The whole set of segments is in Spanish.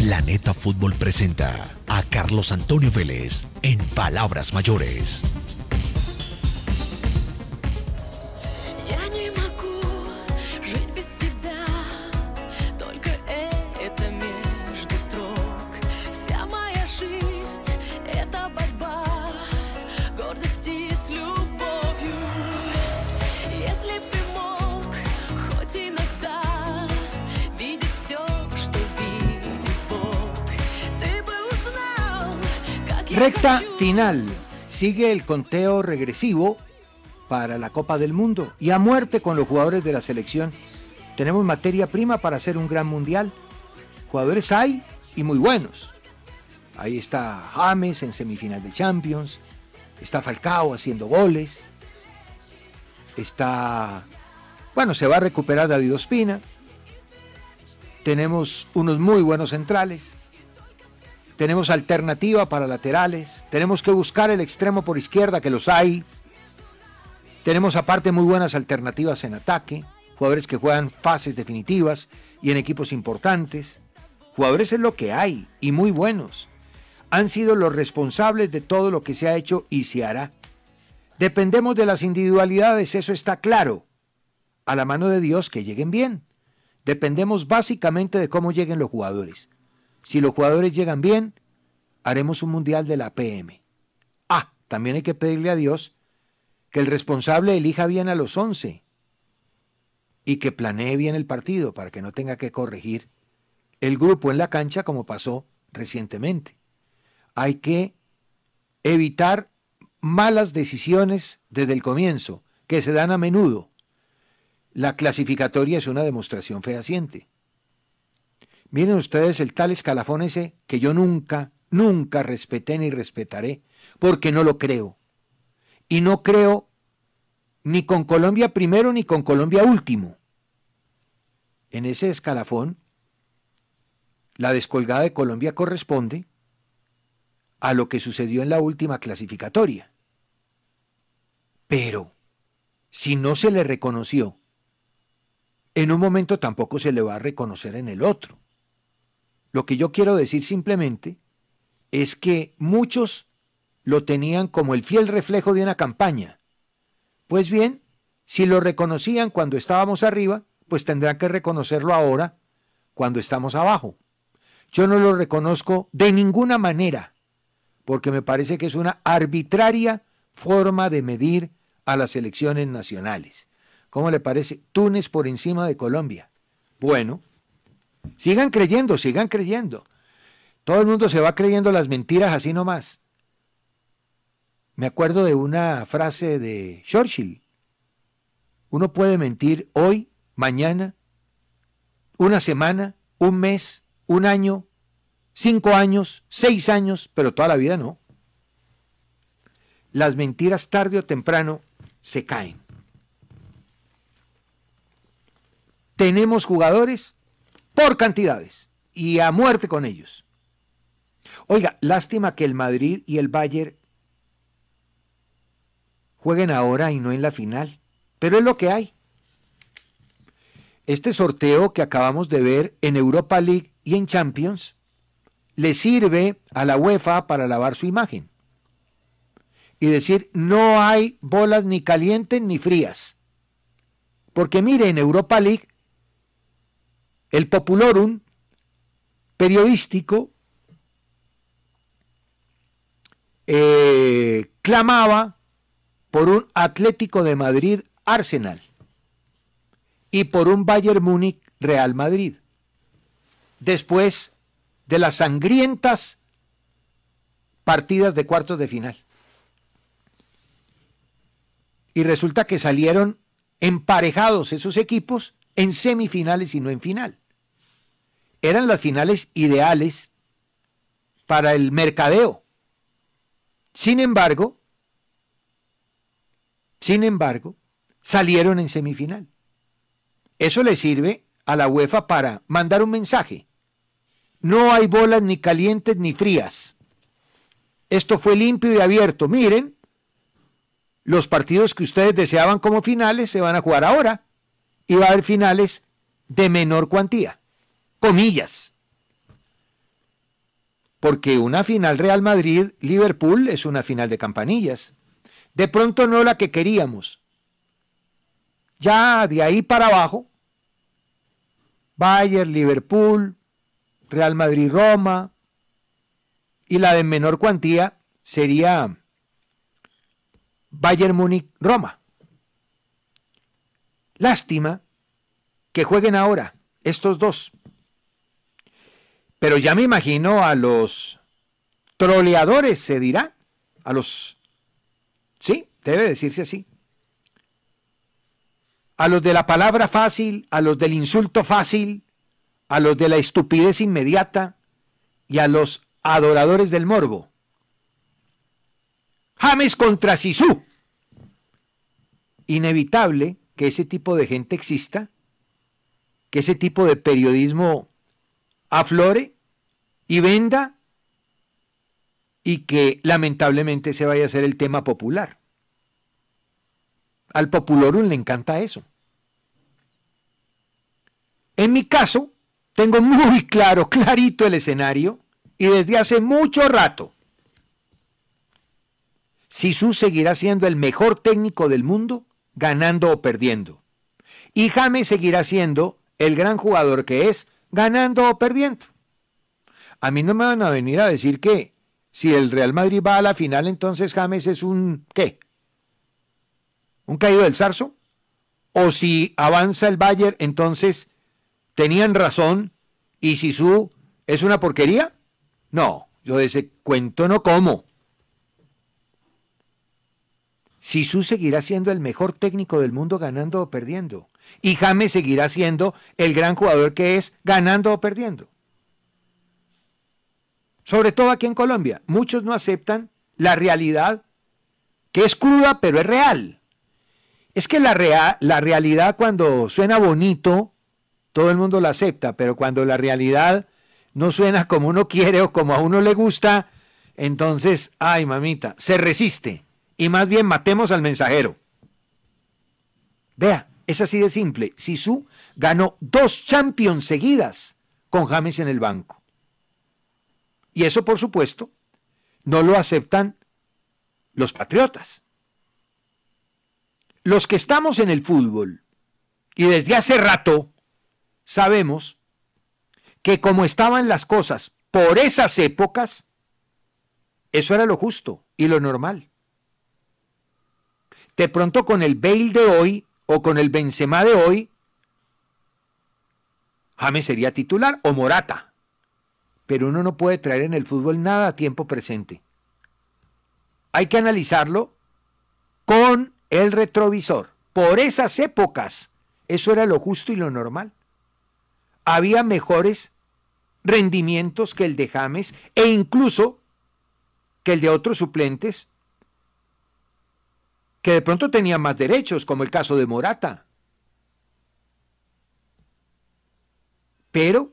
Planeta Fútbol presenta a Carlos Antonio Vélez en Palabras Mayores. Esta final sigue el conteo regresivo para la Copa del Mundo y a muerte con los jugadores de la selección. Tenemos materia prima para hacer un gran mundial. Jugadores hay y muy buenos. Ahí está James en semifinal de Champions. Está Falcao haciendo goles. Está... Bueno, se va a recuperar David Ospina. Tenemos unos muy buenos centrales tenemos alternativa para laterales, tenemos que buscar el extremo por izquierda, que los hay. Tenemos aparte muy buenas alternativas en ataque, jugadores que juegan fases definitivas y en equipos importantes. Jugadores es lo que hay y muy buenos. Han sido los responsables de todo lo que se ha hecho y se hará. Dependemos de las individualidades, eso está claro. A la mano de Dios que lleguen bien. Dependemos básicamente de cómo lleguen los jugadores. Si los jugadores llegan bien, haremos un mundial de la PM. Ah, también hay que pedirle a Dios que el responsable elija bien a los 11 y que planee bien el partido para que no tenga que corregir el grupo en la cancha como pasó recientemente. Hay que evitar malas decisiones desde el comienzo, que se dan a menudo. La clasificatoria es una demostración fehaciente. Miren ustedes el tal escalafón ese que yo nunca, nunca respeté ni respetaré, porque no lo creo. Y no creo ni con Colombia primero ni con Colombia último. En ese escalafón, la descolgada de Colombia corresponde a lo que sucedió en la última clasificatoria. Pero, si no se le reconoció, en un momento tampoco se le va a reconocer en el otro. Lo que yo quiero decir simplemente es que muchos lo tenían como el fiel reflejo de una campaña. Pues bien, si lo reconocían cuando estábamos arriba, pues tendrán que reconocerlo ahora cuando estamos abajo. Yo no lo reconozco de ninguna manera, porque me parece que es una arbitraria forma de medir a las elecciones nacionales. ¿Cómo le parece? Túnez por encima de Colombia. Bueno, Sigan creyendo, sigan creyendo. Todo el mundo se va creyendo las mentiras así nomás. Me acuerdo de una frase de Churchill. Uno puede mentir hoy, mañana, una semana, un mes, un año, cinco años, seis años, pero toda la vida no. Las mentiras tarde o temprano se caen. Tenemos jugadores por cantidades y a muerte con ellos. Oiga, lástima que el Madrid y el Bayern jueguen ahora y no en la final, pero es lo que hay. Este sorteo que acabamos de ver en Europa League y en Champions le sirve a la UEFA para lavar su imagen y decir no hay bolas ni calientes ni frías. Porque mire, en Europa League el populorum periodístico eh, clamaba por un Atlético de Madrid Arsenal y por un Bayern Múnich Real Madrid. Después de las sangrientas partidas de cuartos de final. Y resulta que salieron emparejados esos equipos en semifinales y no en final eran las finales ideales para el mercadeo. Sin embargo, sin embargo, salieron en semifinal. Eso le sirve a la UEFA para mandar un mensaje. No hay bolas ni calientes ni frías. Esto fue limpio y abierto. Miren, los partidos que ustedes deseaban como finales se van a jugar ahora y va a haber finales de menor cuantía comillas. Porque una final Real Madrid-Liverpool es una final de campanillas. De pronto no la que queríamos. Ya de ahí para abajo, Bayern, Liverpool, Real Madrid-Roma, y la de menor cuantía sería Bayern Múnich-Roma. Lástima que jueguen ahora estos dos. Pero ya me imagino a los troleadores, se dirá, a los... Sí, debe decirse así. A los de la palabra fácil, a los del insulto fácil, a los de la estupidez inmediata y a los adoradores del morbo. James contra Sisú. Inevitable que ese tipo de gente exista, que ese tipo de periodismo aflore y venda y que lamentablemente se vaya a ser el tema popular. Al populorum le encanta eso. En mi caso, tengo muy claro, clarito el escenario y desde hace mucho rato. si su seguirá siendo el mejor técnico del mundo, ganando o perdiendo. Y James seguirá siendo el gran jugador que es, ganando o perdiendo. A mí no me van a venir a decir que si el Real Madrid va a la final, entonces James es un ¿qué? ¿Un caído del zarzo? ¿O si avanza el Bayern, entonces tenían razón y si su es una porquería? No, yo de ese cuento no como. Sisu seguirá siendo el mejor técnico del mundo ganando o perdiendo. Y James seguirá siendo el gran jugador que es, ganando o perdiendo. Sobre todo aquí en Colombia. Muchos no aceptan la realidad, que es cruda, pero es real. Es que la, la realidad cuando suena bonito, todo el mundo la acepta, pero cuando la realidad no suena como uno quiere o como a uno le gusta, entonces, ay mamita, se resiste. Y más bien matemos al mensajero. Vea, es así de simple. Sisu ganó dos Champions seguidas con James en el banco. Y eso, por supuesto, no lo aceptan los patriotas. Los que estamos en el fútbol y desde hace rato sabemos que como estaban las cosas por esas épocas, eso era lo justo y lo normal. De pronto con el bail de hoy o con el Benzema de hoy, James sería titular o Morata. Pero uno no puede traer en el fútbol nada a tiempo presente. Hay que analizarlo con el retrovisor. Por esas épocas, eso era lo justo y lo normal. Había mejores rendimientos que el de James e incluso que el de otros suplentes que de pronto tenía más derechos, como el caso de Morata. Pero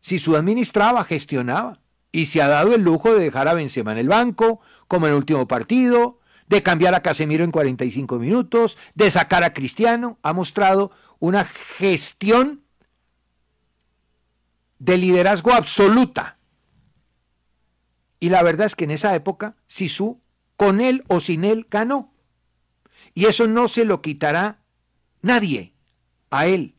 si su administraba, gestionaba y se ha dado el lujo de dejar a Benzema en el banco, como en el último partido, de cambiar a Casemiro en 45 minutos, de sacar a Cristiano, ha mostrado una gestión de liderazgo absoluta. Y la verdad es que en esa época Sisu, con él o sin él, ganó. Y eso no se lo quitará nadie a él.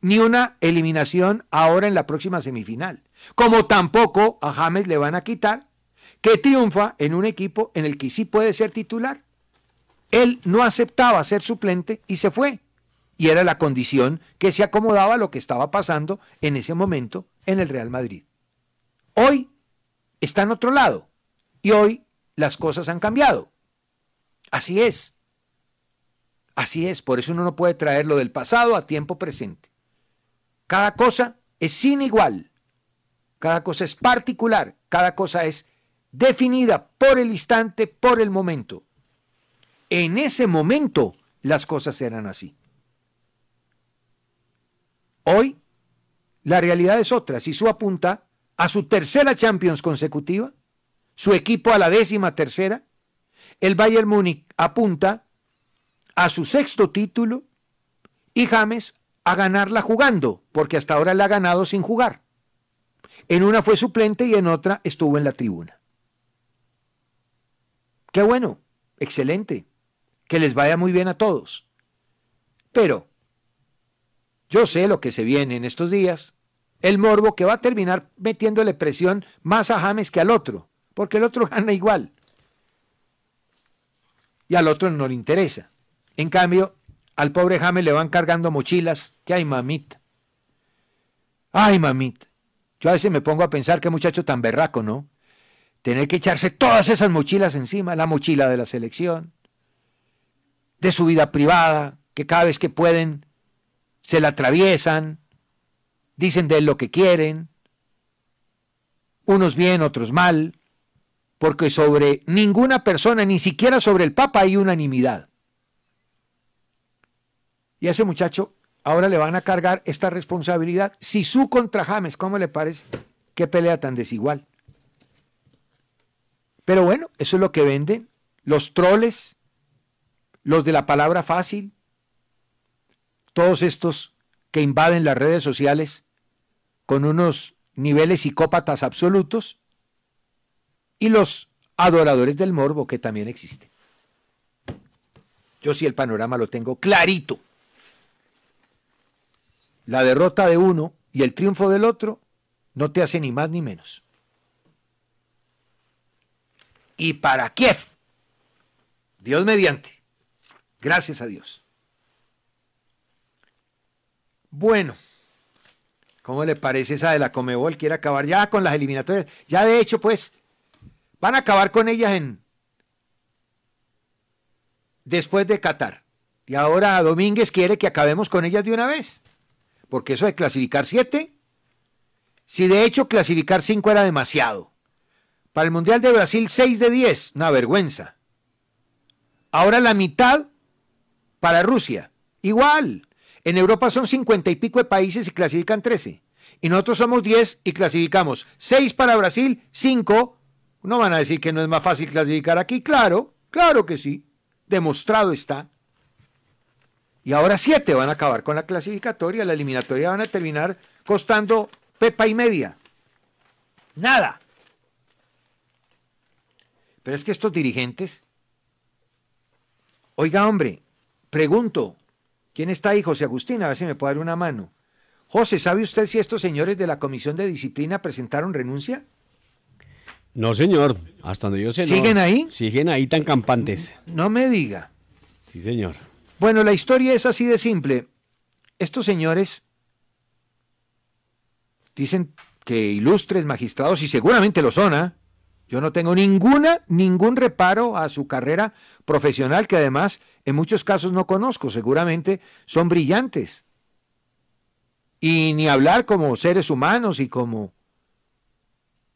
Ni una eliminación ahora en la próxima semifinal. Como tampoco a James le van a quitar que triunfa en un equipo en el que sí puede ser titular. Él no aceptaba ser suplente y se fue. Y era la condición que se acomodaba lo que estaba pasando en ese momento en el Real Madrid. Hoy está en otro lado y hoy las cosas han cambiado. Así es. Así es, por eso uno no puede traer lo del pasado a tiempo presente. Cada cosa es sin igual, cada cosa es particular, cada cosa es definida por el instante, por el momento. En ese momento las cosas eran así. Hoy la realidad es otra. Si su apunta a su tercera Champions consecutiva, su equipo a la décima tercera, el Bayern Múnich apunta a su sexto título y James a ganarla jugando, porque hasta ahora la ha ganado sin jugar. En una fue suplente y en otra estuvo en la tribuna. Qué bueno, excelente, que les vaya muy bien a todos. Pero yo sé lo que se viene en estos días, el morbo que va a terminar metiéndole presión más a James que al otro, porque el otro gana igual. Y al otro no le interesa. En cambio, al pobre James le van cargando mochilas. que hay, mamita? Ay, mamita. Yo a veces me pongo a pensar qué muchacho tan berraco, ¿no? Tener que echarse todas esas mochilas encima, la mochila de la selección, de su vida privada, que cada vez que pueden se la atraviesan, dicen de él lo que quieren, unos bien, otros mal, porque sobre ninguna persona, ni siquiera sobre el Papa, hay unanimidad. Y a ese muchacho ahora le van a cargar esta responsabilidad. Si su contra James, ¿cómo le parece? Qué pelea tan desigual. Pero bueno, eso es lo que venden los troles, los de la palabra fácil, todos estos que invaden las redes sociales con unos niveles psicópatas absolutos y los adoradores del morbo que también existen. Yo sí el panorama lo tengo clarito la derrota de uno y el triunfo del otro no te hace ni más ni menos. Y para Kiev, Dios mediante, gracias a Dios. Bueno, ¿cómo le parece esa de la Comebol? Quiere acabar ya con las eliminatorias. Ya de hecho, pues, van a acabar con ellas en después de Qatar. Y ahora Domínguez quiere que acabemos con ellas de una vez porque eso de clasificar siete, si de hecho clasificar cinco era demasiado. Para el Mundial de Brasil, 6 de 10, una vergüenza. Ahora la mitad para Rusia, igual. En Europa son cincuenta y pico de países y clasifican 13. Y nosotros somos diez y clasificamos 6 para Brasil, 5. No van a decir que no es más fácil clasificar aquí. Claro, claro que sí. Demostrado está y ahora siete van a acabar con la clasificatoria, la eliminatoria van a terminar costando pepa y media. Nada. Pero es que estos dirigentes, oiga hombre, pregunto, ¿quién está ahí? José Agustín, a ver si me puede dar una mano. José, ¿sabe usted si estos señores de la Comisión de Disciplina presentaron renuncia? No, señor. Hasta donde yo sé. ¿Siguen ahí? Siguen ahí tan campantes. no me diga. Sí, señor. Bueno, la historia es así de simple. Estos señores dicen que ilustres magistrados, y seguramente lo son, ¿eh? yo no tengo ninguna, ningún reparo a su carrera profesional, que además en muchos casos no conozco, seguramente son brillantes. Y ni hablar como seres humanos y como...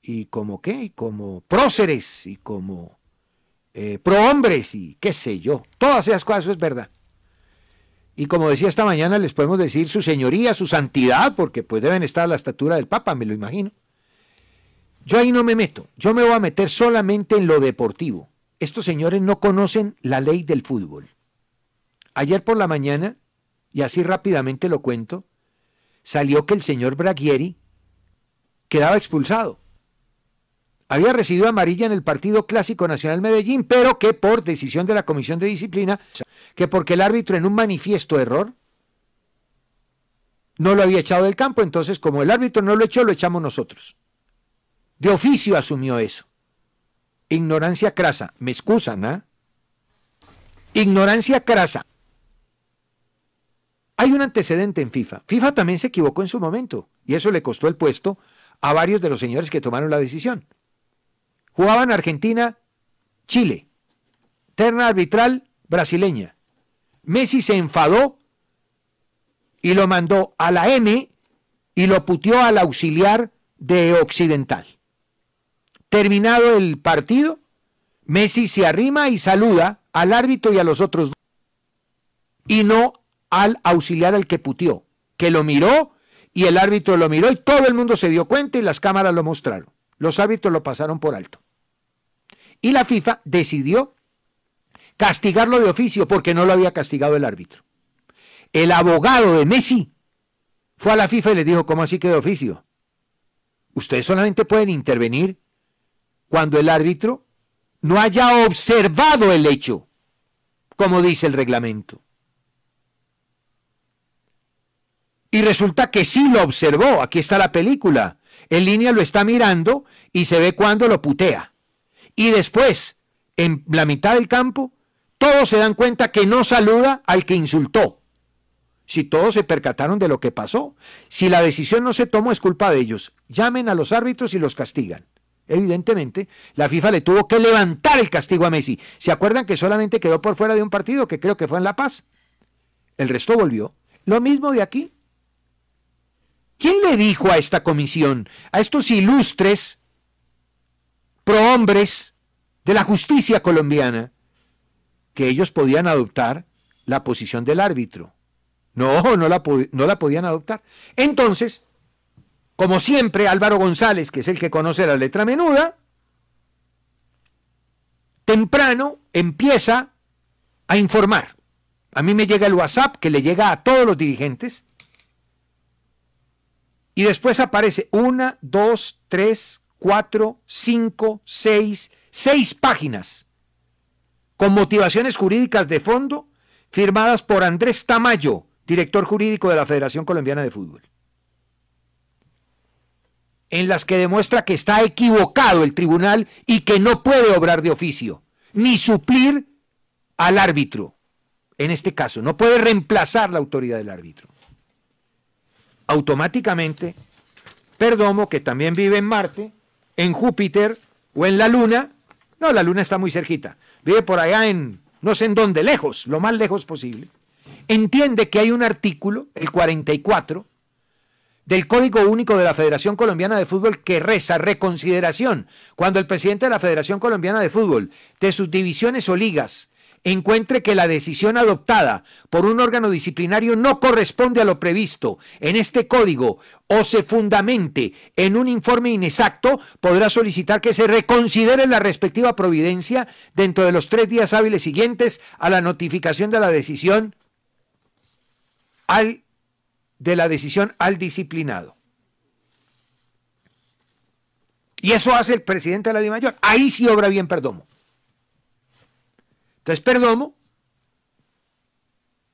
¿Y como qué? como próceres y como eh, prohombres y qué sé yo. Todas esas cosas, es verdad. Y como decía esta mañana, les podemos decir su señoría, su santidad, porque pues deben estar a la estatura del Papa, me lo imagino. Yo ahí no me meto, yo me voy a meter solamente en lo deportivo. Estos señores no conocen la ley del fútbol. Ayer por la mañana, y así rápidamente lo cuento, salió que el señor braghieri quedaba expulsado había recibido amarilla en el partido Clásico Nacional Medellín, pero que por decisión de la Comisión de Disciplina, que porque el árbitro en un manifiesto error no lo había echado del campo, entonces como el árbitro no lo echó, lo echamos nosotros. De oficio asumió eso. Ignorancia crasa, me excusan, ¿ah? Ignorancia crasa. Hay un antecedente en FIFA. FIFA también se equivocó en su momento y eso le costó el puesto a varios de los señores que tomaron la decisión. Jugaban Argentina, Chile. Terna arbitral brasileña. Messi se enfadó y lo mandó a la N y lo putió al auxiliar de Occidental. Terminado el partido, Messi se arrima y saluda al árbitro y a los otros dos, y no al auxiliar al que putió, que lo miró y el árbitro lo miró y todo el mundo se dio cuenta y las cámaras lo mostraron. Los árbitros lo pasaron por alto. Y la FIFA decidió castigarlo de oficio porque no lo había castigado el árbitro. El abogado de Messi fue a la FIFA y le dijo, ¿cómo así que de oficio? Ustedes solamente pueden intervenir cuando el árbitro no haya observado el hecho, como dice el reglamento. Y resulta que sí lo observó, aquí está la película. En línea lo está mirando y se ve cuando lo putea. Y después, en la mitad del campo, todos se dan cuenta que no saluda al que insultó. Si todos se percataron de lo que pasó, si la decisión no se tomó es culpa de ellos. Llamen a los árbitros y los castigan. Evidentemente, la FIFA le tuvo que levantar el castigo a Messi. ¿Se acuerdan que solamente quedó por fuera de un partido que creo que fue en La Paz? El resto volvió. Lo mismo de aquí. ¿Quién le dijo a esta comisión, a estos ilustres prohombres, de la justicia colombiana, que ellos podían adoptar la posición del árbitro. No, no la, no la podían adoptar. Entonces, como siempre, Álvaro González, que es el que conoce la letra menuda, temprano empieza a informar. A mí me llega el WhatsApp que le llega a todos los dirigentes. Y después aparece una, dos, tres, cuatro, cinco, seis seis páginas con motivaciones jurídicas de fondo firmadas por Andrés Tamayo, director jurídico de la Federación Colombiana de Fútbol, en las que demuestra que está equivocado el tribunal y que no puede obrar de oficio, ni suplir al árbitro, en este caso, no puede reemplazar la autoridad del árbitro. Automáticamente, Perdomo, que también vive en Marte, en Júpiter o en la Luna, no, la luna está muy cerquita. Vive por allá en, no sé en dónde, lejos, lo más lejos posible. Entiende que hay un artículo, el 44, del Código Único de la Federación Colombiana de Fútbol que reza reconsideración cuando el presidente de la Federación Colombiana de Fútbol, de sus divisiones o ligas, encuentre que la decisión adoptada por un órgano disciplinario no corresponde a lo previsto en este código o se fundamente en un informe inexacto, podrá solicitar que se reconsidere la respectiva providencia dentro de los tres días hábiles siguientes a la notificación de la decisión al, de la decisión al disciplinado. Y eso hace el presidente de la DIMAYOR. Ahí sí obra bien Perdomo. Entonces Perdomo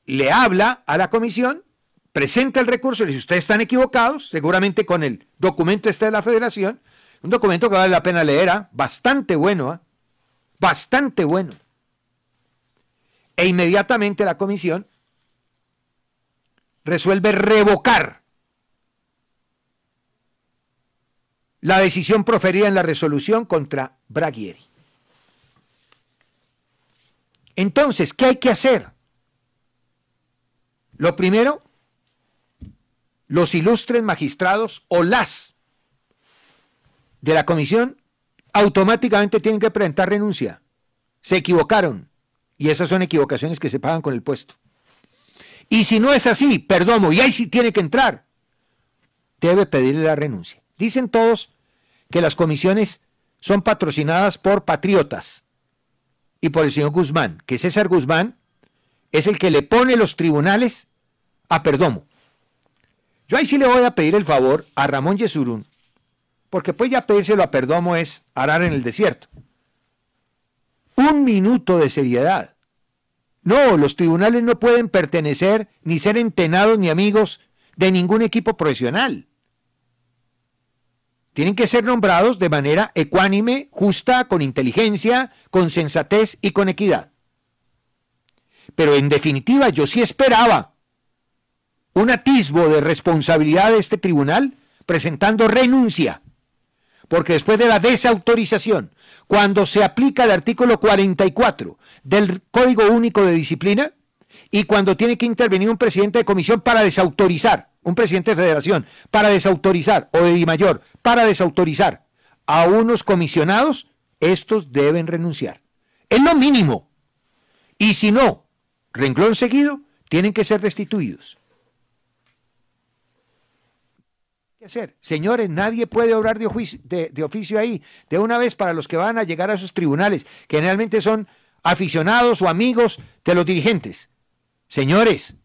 le habla a la comisión, presenta el recurso, y si ustedes están equivocados, seguramente con el documento este de la federación, un documento que vale la pena leer, ¿ah? bastante bueno, ¿ah? bastante bueno. E inmediatamente la comisión resuelve revocar la decisión proferida en la resolución contra Braguieri. Entonces, ¿qué hay que hacer? Lo primero, los ilustres magistrados o las de la comisión automáticamente tienen que presentar renuncia. Se equivocaron. Y esas son equivocaciones que se pagan con el puesto. Y si no es así, perdomo, y ahí sí tiene que entrar, debe pedir la renuncia. Dicen todos que las comisiones son patrocinadas por patriotas y por el señor Guzmán, que César Guzmán es el que le pone los tribunales a Perdomo. Yo ahí sí le voy a pedir el favor a Ramón Yesurún, porque pues ya pedírselo a Perdomo es arar en el desierto. Un minuto de seriedad. No, los tribunales no pueden pertenecer ni ser entenados ni amigos de ningún equipo profesional tienen que ser nombrados de manera ecuánime, justa, con inteligencia, con sensatez y con equidad. Pero en definitiva, yo sí esperaba un atisbo de responsabilidad de este tribunal presentando renuncia, porque después de la desautorización, cuando se aplica el artículo 44 del Código Único de Disciplina y cuando tiene que intervenir un presidente de comisión para desautorizar un presidente de federación, para desautorizar, o de Di Mayor, para desautorizar a unos comisionados, estos deben renunciar. Es lo mínimo. Y si no, renglón seguido, tienen que ser destituidos. ¿Qué hacer? Señores, nadie puede obrar de, oficio, ahí. De una vez para los que van a llegar a esos tribunales, que generalmente son aficionados o amigos de los dirigentes. Señores,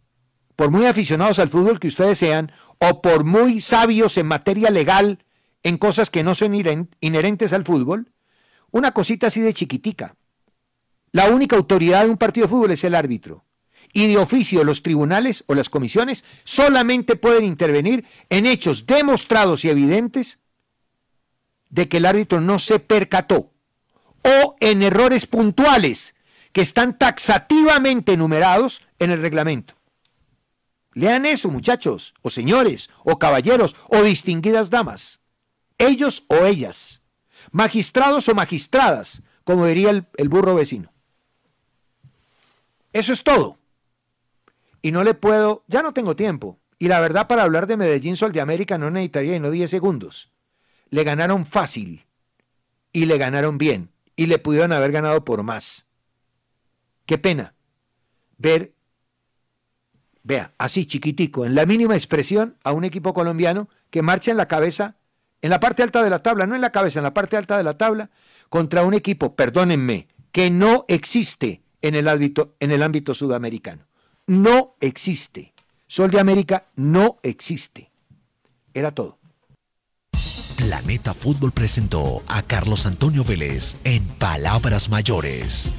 por muy aficionados al fútbol que ustedes sean, o por muy sabios en materia legal, en cosas que no son inherentes al fútbol, una cosita así de chiquitica. La única autoridad de un partido de fútbol es el árbitro. Y de oficio los tribunales o las comisiones solamente pueden intervenir en hechos demostrados y evidentes de que el árbitro no se percató o en errores puntuales que están taxativamente enumerados en el reglamento. Lean eso, muchachos, o señores, o caballeros, o distinguidas damas. Ellos o ellas. Magistrados o magistradas, como diría el, burro vecino. Eso es todo. Y no le puedo, ya no tengo tiempo. Y la verdad, para hablar de Medellín Sol de América no necesitaría no 10 segundos. Le ganaron fácil. Y le ganaron bien. Y le pudieron haber ganado por más. Qué pena ver vea, así chiquitico, en la mínima expresión, a un equipo colombiano que marcha en la cabeza, en la parte alta de la tabla, no en la cabeza, en la parte alta de la tabla, contra un equipo, perdónenme, que no existe en el ámbito, en el ámbito sudamericano. No existe. Sol de América no existe. Era todo. Planeta Fútbol presentó a Carlos Antonio Vélez en Palabras Mayores.